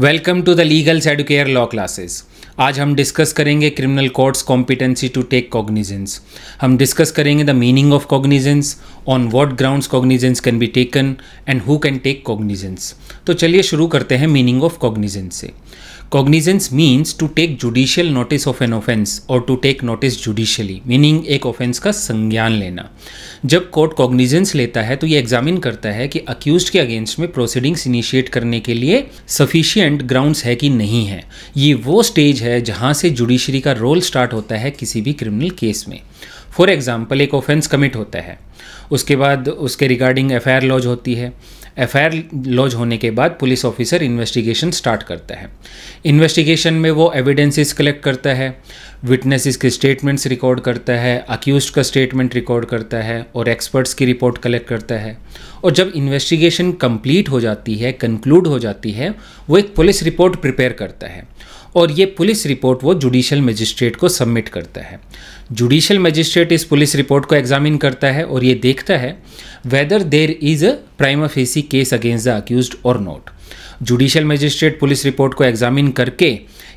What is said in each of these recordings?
Welcome to the Legals Educare law classes आज हम discuss करेंगे criminal courts competency to take cognizance हम discuss करेंगे the meaning of cognizance on what grounds cognizance can be taken and who can take cognizance तो चलिए शुरू करते हैं मीनिंग ऑफ कॉग्निजेंस से cognizance means to take judicial notice of an offence और to take notice judicially meaning एक offence का संज्ञान लेना जब कोर्ट कॉग्निजेंस लेता है तो ये एग्जामिन करता है कि अक्यूज के अगेंस्ट में प्रोसीडिंग्स इनिशिएट करने के लिए सफिशियंट ग्राउंड्स है कि नहीं है ये वो स्टेज है जहाँ से जुडिशरी का रोल स्टार्ट होता है किसी भी क्रिमिनल केस में फॉर एग्जाम्पल एक ऑफेंस कमिट होता है उसके बाद उसके रिगार्डिंग एफ लॉज होती है एफ आई लॉज होने के बाद पुलिस ऑफिसर इन्वेस्टिगेशन स्टार्ट करता है इन्वेस्टिगेशन में वो एविडेंसेस कलेक्ट करता है विटनेसेस के स्टेटमेंट्स रिकॉर्ड करता है अक्यूज का स्टेटमेंट रिकॉर्ड करता है और एक्सपर्ट्स की रिपोर्ट कलेक्ट करता है और जब इन्वेस्टिगेशन कंप्लीट हो जाती है कंक्लूड हो जाती है वो एक पुलिस रिपोर्ट प्रिपेयर करता है और ये पुलिस रिपोर्ट वो जुडिशल मजिस्ट्रेट को सबमिट करता है जुडिशल मजिस्ट्रेट इस पुलिस रिपोर्ट को एग्जामिन करता है और ये देखता है वेदर देर इज़ अ ऑफ facie case against the accused और not judicial magistrate police report को एग्जामिन करके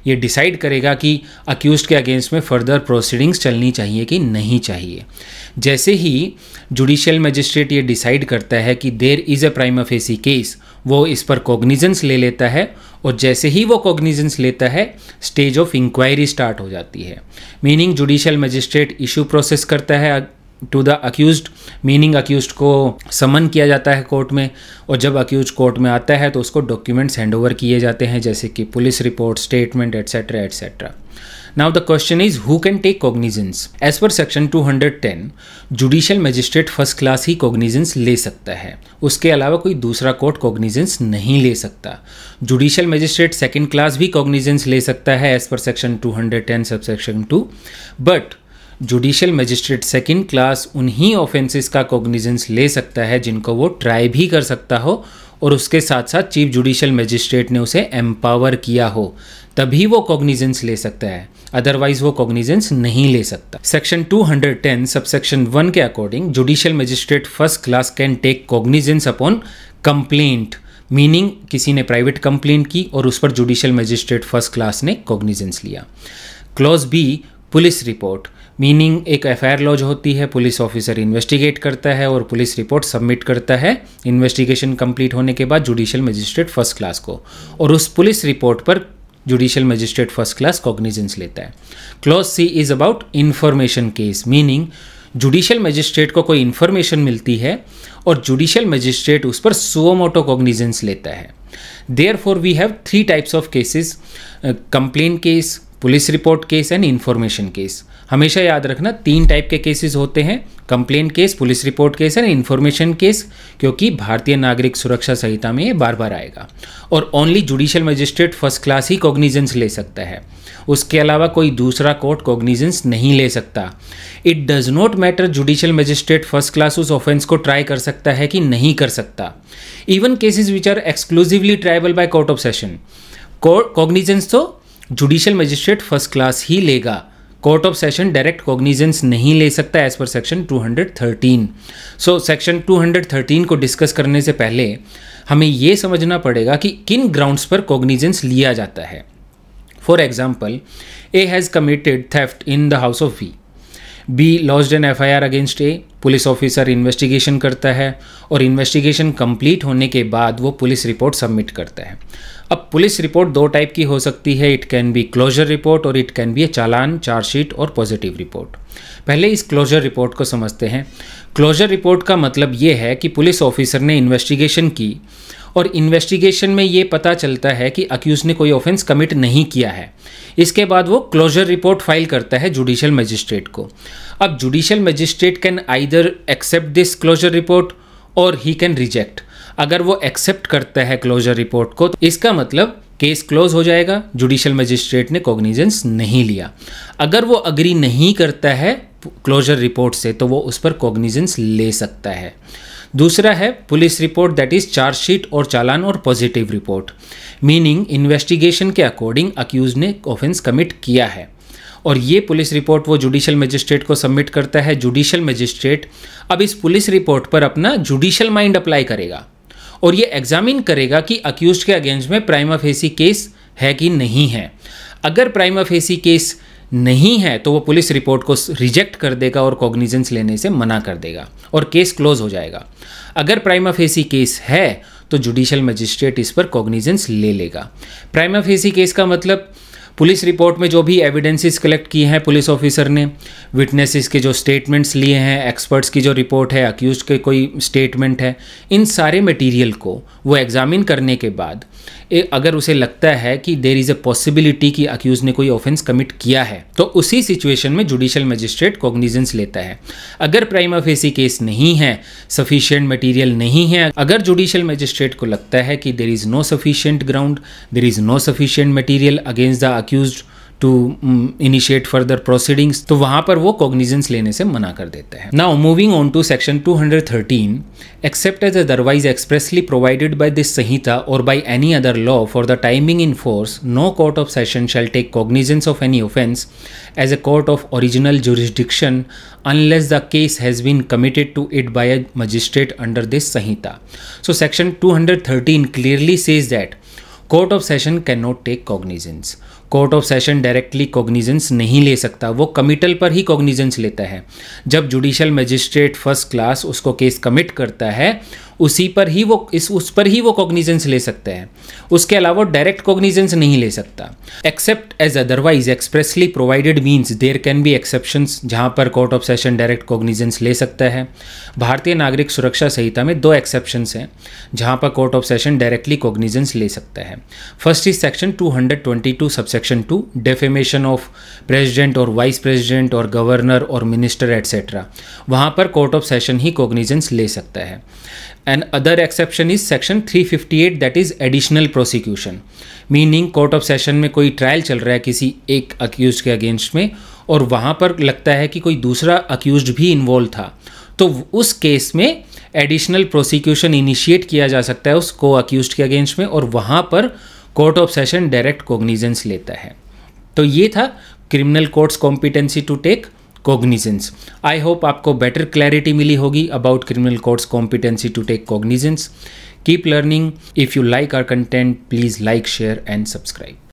ये डिसाइड करेगा कि अक्यूज के अगेंस्ट में फर्दर प्रोसीडिंग्स चलनी चाहिए कि नहीं चाहिए जैसे ही जुडिशियल मजिस्ट्रेट ये डिसाइड करता है कि देर इज़ अ ऑफ एसी केस वो इस पर कॉग्निजेंस ले लेता है और जैसे ही वो कॉग्निजेंस लेता है स्टेज ऑफ इंक्वायरी स्टार्ट हो जाती है meaning judicial magistrate issue process करता है to the accused meaning accused को समन किया जाता है कोर्ट में और जब अक्यूज कोर्ट में आता है तो उसको डॉक्यूमेंट्स हैंड ओवर किए जाते हैं जैसे कि police report statement etcetera etcetera Now the question is who can take cognizance? As per section 210, judicial magistrate first class ही cognizance ले सकता है उसके अलावा कोई दूसरा कोर्ट cognizance नहीं ले सकता जुडिशियल मजिस्ट्रेट सेकेंड क्लास भी cognizance ले सकता है as per section 210 subsection two but judicial magistrate second class उन्हीं ऑफेंसेस का कॉग्निजेंस ले सकता है जिनको वो ट्राई भी कर सकता हो और उसके साथ साथ चीफ जुडिशियल मजिस्ट्रेट ने उसे एम्पावर किया हो तभी वो कॉग्निजेंस ले सकता है अदरवाइज वो कॉग्निजेंस नहीं ले सकता सेक्शन 210 सबसेक्शन वन के according judicial magistrate first class can take cognizance upon complaint meaning किसी ने प्राइवेट कंप्लेंट की और उस पर जुडिशियल मजिस्ट्रेट फर्स्ट क्लास ने कॉग्निजेंस लिया clause B police report meaning एक एफ आई लॉज होती है पुलिस ऑफिसर इन्वेस्टिगेट करता है और पुलिस रिपोर्ट सबमिट करता है इन्वेस्टिगेशन कंप्लीट होने के बाद जुडिशियल मजिस्ट्रेट फर्स्ट क्लास को और उस पुलिस रिपोर्ट पर judicial magistrate first class cognizance लेता है clause C is about information case meaning judicial magistrate को कोई इन्फॉर्मेशन मिलती है और जुडिशियल मजिस्ट्रेट उस पर सुओमोटो कॉग्निजेंस लेता है therefore we have three types of cases complain case police report case and information case हमेशा याद रखना तीन टाइप के केसेस होते हैं complain case police report case and information case क्योंकि भारतीय नागरिक सुरक्षा संहिता में ये बार बार आएगा और only judicial magistrate first class ही कॉग्निजेंस ले सकता है उसके अलावा कोई दूसरा कोर्ट कॉग्निजेंस नहीं ले सकता it does not matter judicial magistrate first class उस ऑफेंस को ट्राई कर सकता है कि नहीं कर सकता even cases which are exclusively triable by court of session cognizance तो जुडिशियल मजिस्ट्रेट फर्स्ट क्लास ही लेगा court of session direct cognizance नहीं ले सकता as per section 213 so section 213 को डिस्कस करने से पहले हमें यह समझना पड़ेगा कि किन ग्राउंड्स पर कॉग्निजेंस लिया जाता है for example A has committed theft in the house of V B lodge an F against A police officer investigation करता है और इन्वेस्टिगेशन कंप्लीट होने के बाद वो पुलिस रिपोर्ट सबमिट करता है अब पुलिस रिपोर्ट दो टाइप की हो सकती है it can be closure report और it can be a challan chargesheet और पॉजिटिव रिपोर्ट पहले इस क्लोजर रिपोर्ट को समझते हैं क्लोजर रिपोर्ट का मतलब ये है कि पुलिस ऑफिसर ने इन्वेस्टिगेशन की और इन्वेस्टिगेशन में ये पता चलता है कि अक्यूज ने कोई ऑफेंस कमिट नहीं किया है इसके बाद वो क्लोजर रिपोर्ट फाइल करता है जुडिशल मजिस्ट्रेट को अब judicial magistrate can either accept this closure report और ही कैन रिजेक्ट अगर वो एक्सेप्ट करता है क्लोजर रिपोर्ट को तो इसका मतलब केस क्लोज हो जाएगा जुडिशल मजिस्ट्रेट ने कॉग्निजेंस नहीं लिया अगर वो अग्री नहीं करता है क्लोजर रिपोर्ट से तो वो उस पर कॉग्निजेंस ले सकता है दूसरा है police report that is chargesheet और चालान और पॉजिटिव रिपोर्ट मीनिंग इन्वेस्टिगेशन के अकॉर्डिंग अक्यूज ने ऑफेंस कमिट किया है और ये पुलिस रिपोर्ट वो जुडिशियल मजिस्ट्रेट को सबमिट करता है जुडिशियल मजिस्ट्रेट अब इस पुलिस रिपोर्ट पर अपना जुडिशियल माइंड अप्लाई करेगा और ये एग्जामिन करेगा कि अक्यूज के अगेंस्ट में प्राइमा फेसी केस है कि नहीं है अगर प्राइमा फेसी केस नहीं है तो वो पुलिस रिपोर्ट को रिजेक्ट कर देगा और कॉग्निजेंस लेने से मना कर देगा और केस क्लोज हो जाएगा अगर प्राइमा फेसी केस है तो जुडिशल मजिस्ट्रेट इस पर कॉग्निजेंस ले लेगा प्राइमा फेसी केस का मतलब पुलिस रिपोर्ट में जो भी एविडेंसेस कलेक्ट किए हैं पुलिस ऑफिसर ने विटनेसेस के जो स्टेटमेंट्स लिए हैं एक्सपर्ट्स की जो रिपोर्ट है अक्यूज के कोई स्टेटमेंट है इन सारे मटेरियल को वो एग्ज़ामिन करने के बाद ए, अगर उसे लगता है कि देर इज़ अ पॉसिबिलिटी कि अक्यूज ने कोई ऑफेंस कमिट किया है तो उसी सिचुएशन में जुडिशल मजिस्ट्रेट कॉग्निजेंस लेता है अगर प्राइम फेसी केस नहीं है सफिशियंट मटीरियल नहीं है अगर जुडिशल मजिस्ट्रेट को लगता है कि there is no sufficient ground there is no sufficient material against the accused to initiate further proceedings तो वहाँ पर वो कॉग्निजेंस लेने से मना कर देता है now moving on to section 213 except as otherwise expressly provided by this संहिता और by any other law for the timing in force no court of session shall take cognizance of any offence as a court of original jurisdiction unless the case has been committed to it by a magistrate under this संहिता so section two hundred thirteen clearly says that court of session can not take cognizance court of session directly cognizance नहीं ले सकता वो committal पर ही cognizance लेता है जब judicial magistrate first class उसको केस कमिट करता है उसी पर ही वो इस उस पर ही वो कॉग्निजेंस ले सकते हैं उसके अलावा डायरेक्ट कॉग्निजेंस नहीं ले सकता except as otherwise expressly provided means there can be exceptions जहां पर court of session direct cognizance ले सकता है भारतीय नागरिक सुरक्षा संहिता में दो एक्सेप्शंस हैं जहां पर court of session directly cognizance ले सकता है first is section 222 subsection 2 defamation of president और वाइस प्रेसिडेंट और गवर्नर और मिनिस्टर एटसेट्रा वहाँ पर कोर्ट ऑफ सेशन ही कॉग्निजेंस ले सकता है and other exception is section 358 that is additional prosecution meaning court of session में कोई ट्रायल चल रहा है किसी एक अक्यूज के अगेंस्ट में और वहाँ पर लगता है कि कोई दूसरा अक्यूज भी इन्वॉल्व था तो उस केस में एडिशनल प्रोसिक्यूशन इनिशिएट किया जा सकता है उस को अक्यूज के अगेंस्ट में और वहाँ पर court of session direct cognizance लेता है तो ये था criminal courts competency to take cognizance I hope आपको बेटर क्लैरिटी मिली होगी about criminal courts competency to take cognizance keep learning if you like our content please like share and subscribe